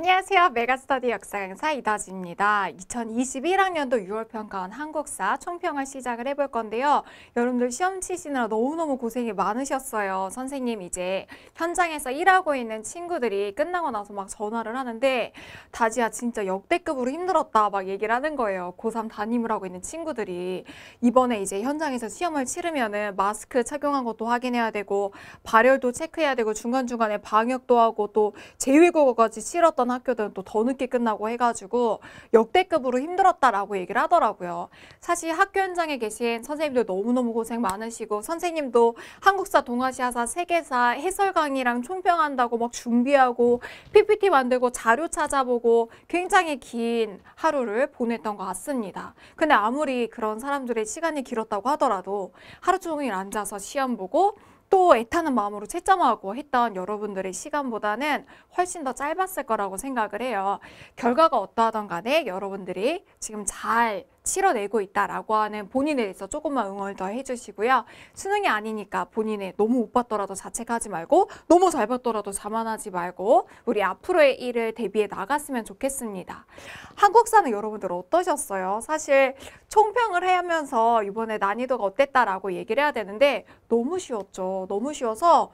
안녕하세요. 메가스터디 역사 강사 이다지입니다. 2021학년도 6월 평가원 한국사 총평을 시작을 해볼 건데요. 여러분들 시험 치시느라 너무너무 고생이 많으셨어요. 선생님 이제 현장에서 일하고 있는 친구들이 끝나고 나서 막 전화를 하는데 다지야 진짜 역대급으로 힘들었다 막 얘기를 하는 거예요. 고3 담임을 하고 있는 친구들이 이번에 이제 현장에서 시험을 치르면은 마스크 착용한 것도 확인해야 되고 발열도 체크해야 되고 중간중간에 방역도 하고 또 제외국어까지 치렀던 어떤 학교들은 또 더 늦게 끝나고 해가지고 역대급으로 힘들었다라고 얘기를 하더라고요. 사실 학교 현장에 계신 선생님들 너무너무 고생 많으시고 선생님도 한국사, 동아시아사, 세계사, 해설 강의랑 총평한다고 막 준비하고 PPT 만들고 자료 찾아보고 굉장히 긴 하루를 보냈던 것 같습니다. 근데 아무리 그런 사람들의 시간이 길었다고 하더라도 하루 종일 앉아서 시험 보고 또 애타는 마음으로 채점하고 했던 여러분들의 시간보다는 훨씬 더 짧았을 거라고 생각을 해요. 결과가 어떠하던 간에 여러분들이 지금 잘 치러내고 있다라고 하는 본인에 대해서 조금만 응원을 더 해주시고요. 수능이 아니니까 본인의 너무 못 봤더라도 자책하지 말고 너무 잘 봤더라도 자만하지 말고 우리 앞으로의 일을 대비해 나갔으면 좋겠습니다. 한국사는 여러분들 어떠셨어요? 사실 총평을 하면서 이번에 난이도가 어땠다라고 얘기를 해야 되는데 너무 쉬웠죠. 너무 쉬워서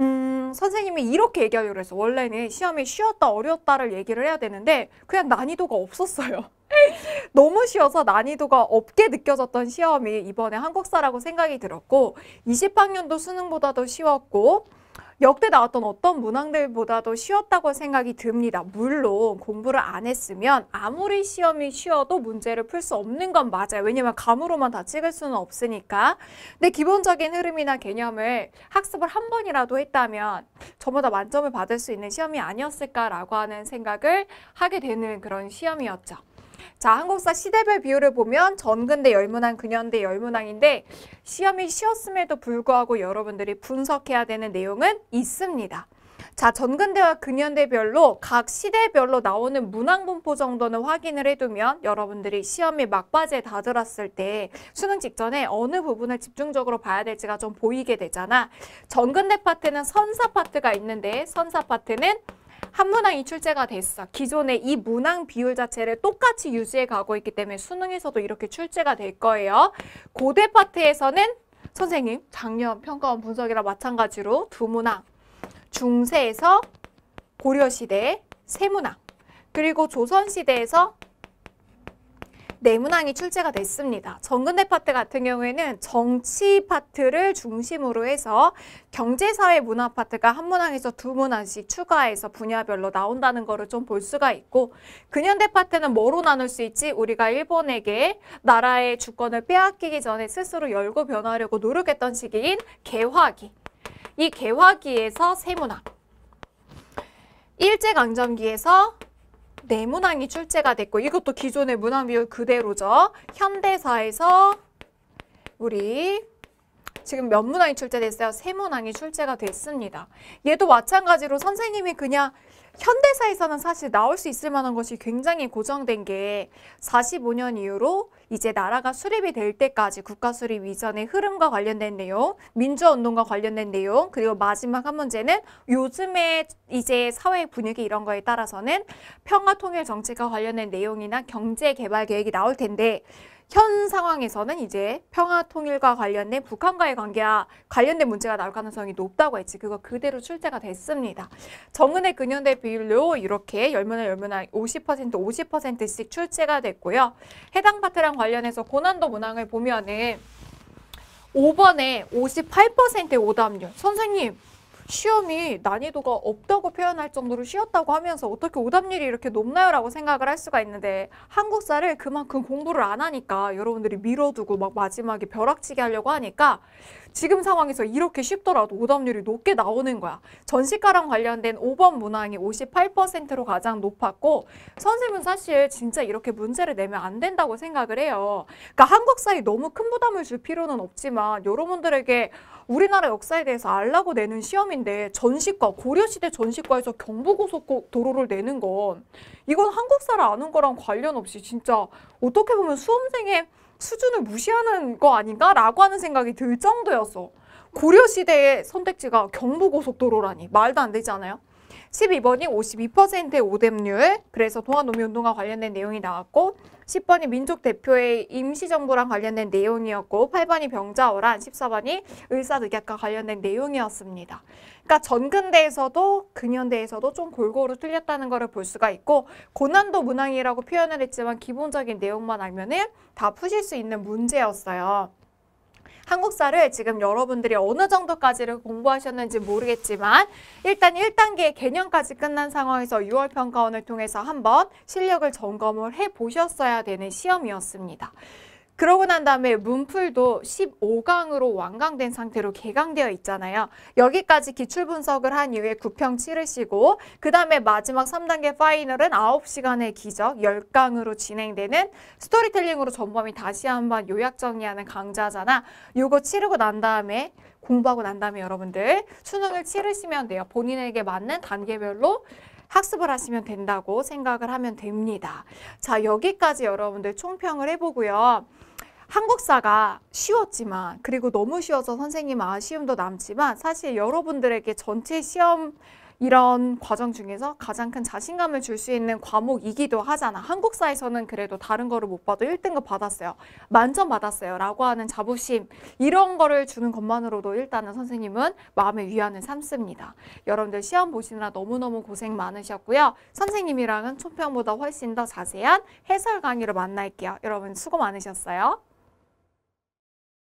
음, 선생님이 이렇게 얘기하려고 해서 원래는 시험이 쉬웠다 어려웠다를 얘기를 해야 되는데 그냥 난이도가 없었어요. 너무 쉬워서 난이도가 없게 느껴졌던 시험이 이번에 한국사라고 생각이 들었고 20학년도 수능보다도 쉬웠고 역대 나왔던 어떤 문항들보다도 쉬웠다고 생각이 듭니다. 물론 공부를 안 했으면 아무리 시험이 쉬워도 문제를 풀 수 없는 건 맞아요. 왜냐면 감으로만 다 찍을 수는 없으니까. 근데 기본적인 흐름이나 개념을 학습을 한 번이라도 했다면 저보다 만점을 받을 수 있는 시험이 아니었을까라고 하는 생각을 하게 되는 그런 시험이었죠. 자, 한국사 시대별 비율을 보면 전근대 열문항, 근현대 열문항인데 시험이 쉬었음에도 불구하고 여러분들이 분석해야 되는 내용은 있습니다. 자, 전근대와 근현대별로 각 시대별로 나오는 문항분포 정도는 확인을 해두면 여러분들이 시험이 막바지에 다들었을 때 수능 직전에 어느 부분을 집중적으로 봐야 될지가 좀 보이게 되잖아. 전근대 파트는 선사 파트가 있는데 선사 파트는 한 문항이 출제가 됐어. 기존의이 문항 비율 자체를 똑같이 유지해 가고 있기 때문에 수능에서도 이렇게 출제가 될 거예요. 고대 파트에서는 선생님 작년 평가원 분석이랑 마찬가지로 두 문항 중세에서 고려시대 세 문항 그리고 조선시대에서 내문항이 출제가 됐습니다. 정근대 파트 같은 경우에는 정치 파트를 중심으로 해서 경제사회 문화 파트가 한 문항에서 두 문항씩 추가해서 분야별로 나온다는 거를 좀 볼 수가 있고 근현대 파트는 뭐로 나눌 수 있지? 우리가 일본에게 나라의 주권을 빼앗기기 전에 스스로 열고 변하려고 노력했던 시기인 개화기 이 개화기에서 세문항 일제강점기에서 네 문항이 출제가 됐고 이것도 기존의 문항 비율 그대로죠. 현대사에서 우리 지금 몇 문항이 출제됐어요? 세 문항이 출제가 됐습니다. 얘도 마찬가지로 선생님이 그냥 현대사에서는 사실 나올 수 있을 만한 것이 굉장히 고정된 게 45년 이후로 이제 나라가 수립이 될 때까지 국가 수립 이전의 흐름과 관련된 내용, 민주화운동과 관련된 내용, 그리고 마지막 한 문제는 요즘에 이제 사회 분위기 이런 거에 따라서는 평화통일 정책과 관련된 내용이나 경제개발 계획이 나올 텐데 현 상황에서는 이제 평화 통일과 관련된 북한과의 관계와 관련된 문제가 나올 가능성이 높다고 했지 그거 그대로 출제가 됐습니다. 정은의 근현대 비율로 이렇게 열문화 열문화 50% 50%씩 출제가 됐고요. 해당 파트랑 관련해서 고난도 문항을 보면은 5번에 58%의 오답률. 선생님 시험이 난이도가 없다고 표현할 정도로 쉬웠다고 하면서 어떻게 오답률이 이렇게 높나요? 라고 생각을 할 수가 있는데 한국사를 그만큼 공부를 안 하니까 여러분들이 밀어두고 막 마지막에 벼락치기 하려고 하니까 지금 상황에서 이렇게 쉽더라도 오답률이 높게 나오는 거야. 전시가랑 관련된 5번 문항이 58%로 가장 높았고 선생님은 사실 진짜 이렇게 문제를 내면 안 된다고 생각을 해요. 그러니까 한국사에 너무 큰 부담을 줄 필요는 없지만 여러분들에게 우리나라 역사에 대해서 알라고 내는 시험인데 전시과, 고려시대 전시과에서 경부고속도로를 내는 건 이건 한국사를 아는 거랑 관련 없이 진짜 어떻게 보면 수험생의 수준을 무시하는 거 아닌가라고 하는 생각이 들 정도였어. 고려시대의 선택지가 경부고속도로라니 말도 안 되지 않아요? 12번이 52%의 오뎀률, 그래서 동아노미 운동과 관련된 내용이 나왔고 10번이 민족 대표의 임시정부랑 관련된 내용이었고 8번이 병자호란, 14번이 의사늑약과 관련된 내용이었습니다. 그러니까 전근대에서도 근현대에서도 좀 골고루 틀렸다는 것을 볼 수가 있고 고난도 문항이라고 표현을 했지만 기본적인 내용만 알면 은다 푸실 수 있는 문제였어요. 한국사를 지금 여러분들이 어느 정도까지를 공부하셨는지 모르겠지만 일단 1단계 개념까지 끝난 상황에서 6월 평가원을 통해서 한번 실력을 점검을 해보셨어야 되는 시험이었습니다. 그러고 난 다음에 문풀도 15강으로 완강된 상태로 개강되어 있잖아요. 여기까지 기출 분석을 한 이후에 9평 치르시고 그 다음에 마지막 3단계 파이널은 9시간의 기적 10강으로 진행되는 스토리텔링으로 전범이 다시 한번 요약 정리하는 강좌잖아. 요거 치르고 난 다음에 공부하고 난 다음에 여러분들 수능을 치르시면 돼요. 본인에게 맞는 단계별로 학습을 하시면 된다고 생각을 하면 됩니다. 자, 여기까지 여러분들 총평을 해보고요. 한국사가 쉬웠지만 그리고 너무 쉬워서 선생님 아쉬움도 남지만 사실 여러분들에게 전체 시험 이런 과정 중에서 가장 큰 자신감을 줄 수 있는 과목이기도 하잖아. 한국사에서는 그래도 다른 거를 못 봐도 1등급 받았어요. 만점 받았어요. 라고 하는 자부심 이런 거를 주는 것만으로도 일단은 선생님은 마음의 위안을 삼습니다. 여러분들 시험 보시느라 너무너무 고생 많으셨고요. 선생님이랑은 초평보다 훨씬 더 자세한 해설 강의로 만날게요. 여러분 수고 많으셨어요.